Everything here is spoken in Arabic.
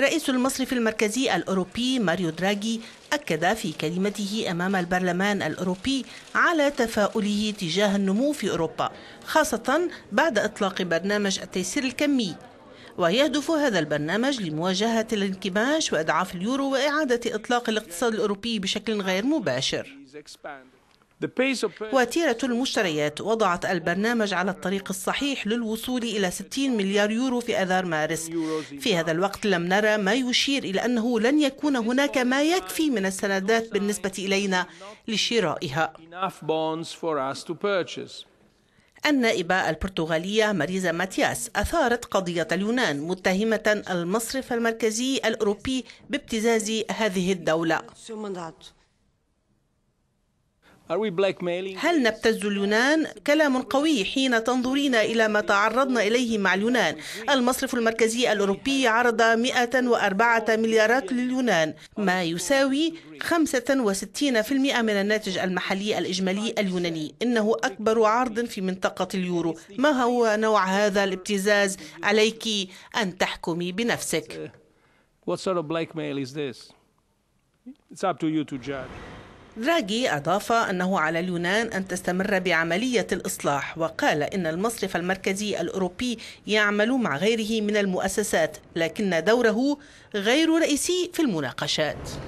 رئيس المصرف المركزي الأوروبي ماريو دراجي أكد في كلمته أمام البرلمان الأوروبي على تفاؤله تجاه النمو في أوروبا خاصة بعد إطلاق برنامج التيسير الكمي ويهدف هذا البرنامج لمواجهة الانكماش وإضعاف اليورو وإعادة إطلاق الاقتصاد الأوروبي بشكل غير مباشر وتيرة المشتريات وضعت البرنامج على الطريق الصحيح للوصول إلى 60 مليار يورو في أذار مارس في هذا الوقت لم نرى ما يشير إلى أنه لن يكون هناك ما يكفي من السندات بالنسبة إلينا لشرائها النائبة البرتغالية ماريزا ماتياس أثارت قضية اليونان متهمة المصرف المركزي الأوروبي بابتزاز هذه الدولة هل نبتز اليونان؟ كلام قوي حين تنظرين إلى ما تعرضنا إليه مع اليونان المصرف المركزي الأوروبي عرض 104 مليارات لليونان ما يساوي 65% من الناتج المحلي الإجمالي اليوناني إنه أكبر عرض في منطقة اليورو ما هو نوع هذا الابتزاز؟ عليك أن تحكمي بنفسك What sort of blackmail is this? It's up to you to judge. دراجي أضاف أنه على اليونان أن تستمر بعملية الإصلاح وقال إن المصرف المركزي الأوروبي يعمل مع غيره من المؤسسات لكن دوره غير رئيسي في المناقشات